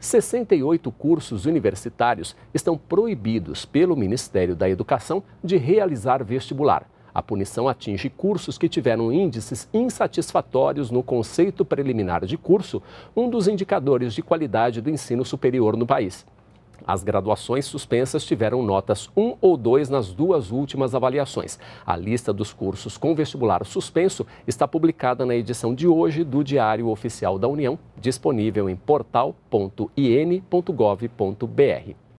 68 cursos universitários estão proibidos pelo Ministério da Educação de realizar vestibular. A punição atinge cursos que tiveram índices insatisfatórios no conceito preliminar de curso, um dos indicadores de qualidade do ensino superior no país. As graduações suspensas tiveram notas 1 ou 2 nas duas últimas avaliações. A lista dos cursos com vestibular suspenso está publicada na edição de hoje do Diário Oficial da União, disponível em portal.in.gov.br.